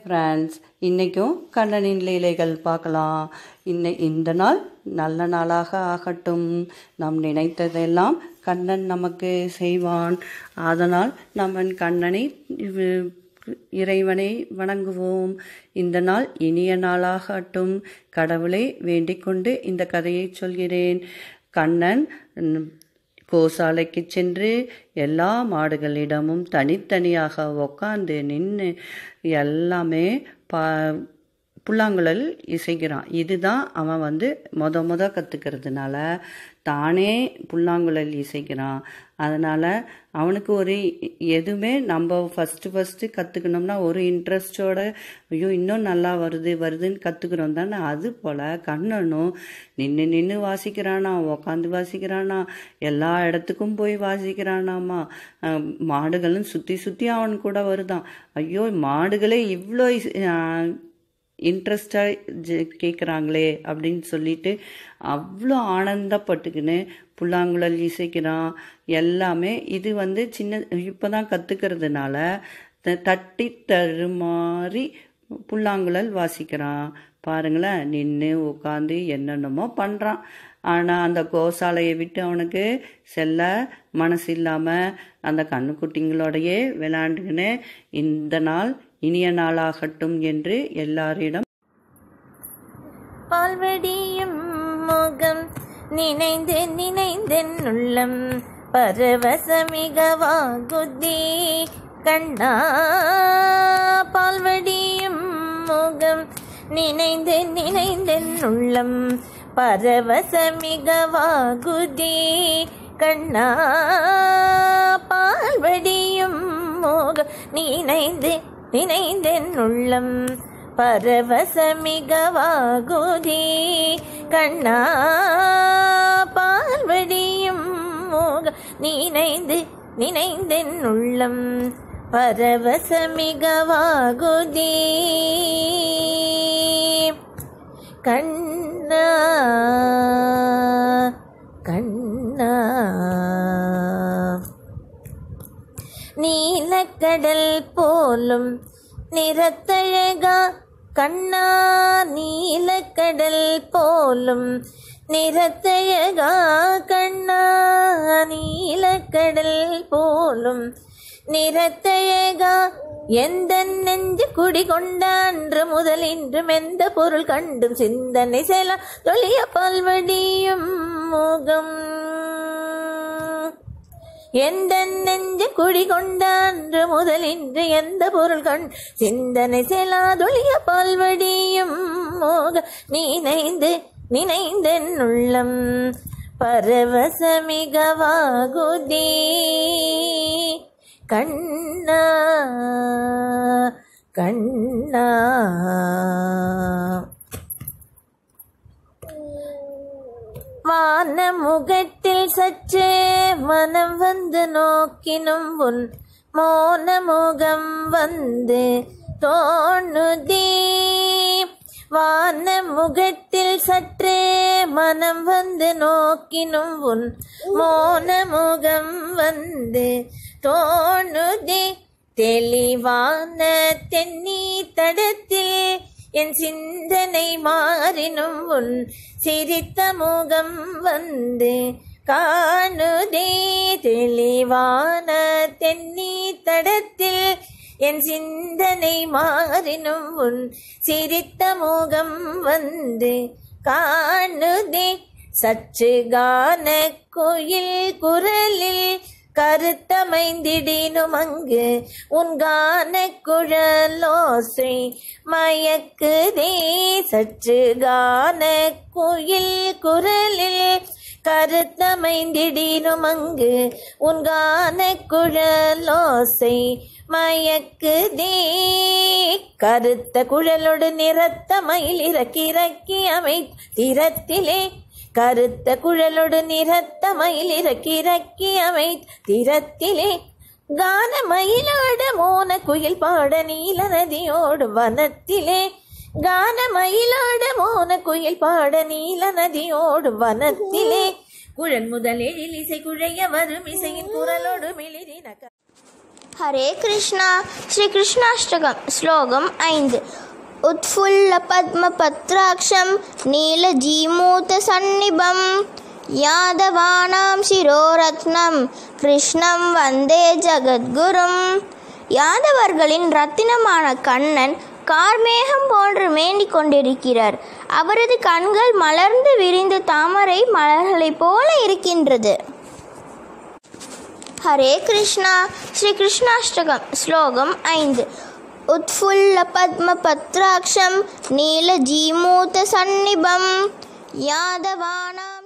friends இன்றைக்கும் கண்ணனின் லீலைகள் பார்க்கலாம் இன்னை இந்த நாள் நல்ல நாளாக ஆகட்டும் நாம் நினைத்ததெல்லாம் கண்ணன் நமக்கு செய்வான் அதனால் நம்ம கண்ணனை இறைவனை வணங்குவோம் இந்த நாள் இனிய நாளாகட்டும் கடவுளை வேண்டிக் கொண்டு இந்த கதையை சொல்கிறேன் கண்ணன் கோசாலைக்கு சென்று எல்லா மாடுகளிடமும் தனித்தனியாக உக்காந்து நின்று எல்லாமே பா புல்லாங்குழல் இசைக்கிறான் இதுதான் அவன் வந்து மொத மொத கற்றுக்கிறதுனால தானே புல்லாங்குழல் இசைக்கிறான் அதனால் அவனுக்கு ஒரு எதுவுமே நம்ம ஃபஸ்ட்டு ஃபஸ்ட்டு கற்றுக்கணும்னா ஒரு இன்ட்ரெஸ்டோட ஐயோ இன்னும் நல்லா வருது வருதுன்னு கற்றுக்குறோம் தானே அது போல் கண்ணனும் நின்று நின்று வாசிக்கிறானா உக்காந்து வாசிக்கிறானா எல்லா இடத்துக்கும் போய் வாசிக்கிறானாமா மாடுகளும் சுற்றி சுற்றி அவன் கூட வருதான் ஐயோ மாடுகளே இவ்வளோ இன்ட்ரெஸ்டாக கேட்குறாங்களே அப்படின்னு சொல்லிட்டு அவ்வளோ ஆனந்தப்பட்டுக்கின்னு புல்லாங்குழல் இசைக்கிறான் எல்லாமே இது வந்து சின்ன இப்போ தான் கற்றுக்கிறதுனால தட்டி தருமாறி புல்லாங்குழல் வாசிக்கிறான் பாருங்களேன் நின்று உட்காந்து என்னென்னமோ பண்ணுறான் ஆனால் அந்த கோசாலையை விட்டு அவனுக்கு செல்ல மனசு இல்லாமல் அந்த கண்ணுக்குட்டிங்களோடையே விளையாண்டுக்கின்னு இந்த நாள் இனிய நாளாகட்டும் என்று எல்லாரிடம் பால்வடியும் முகம் நினைந்து நினைந்தென்னுள்ளம் உள்ளம் பரவசமிகவாகுதி கண்ணா பால்வடியும் முகம் நினைந்து நினைந்தென் உள்ளம் குதி கண்ணா பால்வடியும் முகம் நினைந்து நினைந்தென் உள்ளம் பரவசமிகவாகுதி கண்ணா பார்வடியும் மோக நினைந்து நினைந்தென் உள்ளம் பரவசமிகவாகுதி கண் ஆழக்கடல் போலும் நிறத்தழகா கண்ணா நீலக்கடல் போலும் நிறத்தழகா கண்ணா நீலக்கடல் போலும் நிறத்தழகா எந்த நெஞ்சு குடி கொண்டான்று முதல் இன்றும் எந்த பொருள் கண்டும் சிந்தனை செயலா தொழிய பால்வடியும் முகம் எந்த நெஞ்சு குடிகொண்ட அன்று முதலின்று எந்த பொருள் கண் சிந்தனை செலாதொழிய பால்வடியும் மோக நீனைந்து நினைந்தென்னுள்ளம் பரவசமிகவாகுதி கண்ணா கண்ணா வான வானமுகட் சற்றே மனம் வந்து நோக்கினும் உன் மோனமுகம் வந்து தோணுதி வான முகத்தில் சற்றே மனம் வந்து நோக்கினும் உன் மோனமுகம் வந்து தோணுதி தெளிவான தென்னி தடத்தில் என் சிந்தனை மாறினும் உன் சிரித்த முகம் வந்து காணுதே தெளிவான தென்னி தடத்தில் என் சிந்தனை மாறினும் உன் சிரித்த மோகம் வந்து காணுதே சற்று கான கோயில் குரலில் கருத்தமைந்திடினும் அங்கு உன் கான குழலோசை மயக்குதே சற்று கான குயில் குரலில் கருத்தமைந்திடீனும் அங்கு உன்கான குழலோசை மயக்கு தீ கருத்த குழலோடு நிறத்த மயில் இறக்கி இறக்கி அமை திறத்திலே கருத்த குழலோடு நிறத்த மயில் இறக்கி இறக்கி அமை திறத்திலே கான மயிலாட மோன குயில் பாட நீல நதியோடு வனத்திலே கான மயிலாட மோன குயில் பாட நீல நதியோடு வனத்திலே குழல் முதலில் இசை குழைய வரும் இசையின் குரலோடு மிளிரின ஹரே கிருஷ்ணா ஸ்ரீ கிருஷ்ணாஷ்டகம் ஸ்லோகம் ஐந்து உத்ஃபுல்ல பத்ம பத்ராட்சம் நீல ஜீமூத சன்னிபம் யாதவானாம் சிரோரத்னம் கிருஷ்ணம் வந்தே ஜகத்குரும் யாதவர்களின் ரத்தினமான கண்ணன் கார்மேகம் போன்று மேண்டிக் கொண்டிருக்கிறார் அவரது கண்கள் மலர்ந்து விரிந்து தாமரை மலர்களைப் போல இருக்கின்றது ஹரே கிருஷ்ணா ஸ்ரீ கிருஷ்ணாஷ்டகம் ஸ்லோகம் ஐந்து உத்ஃபுல்ல பத்ம பத்ராட்சம் நீலஜீமூத்த சந்நிபம் யாதவானா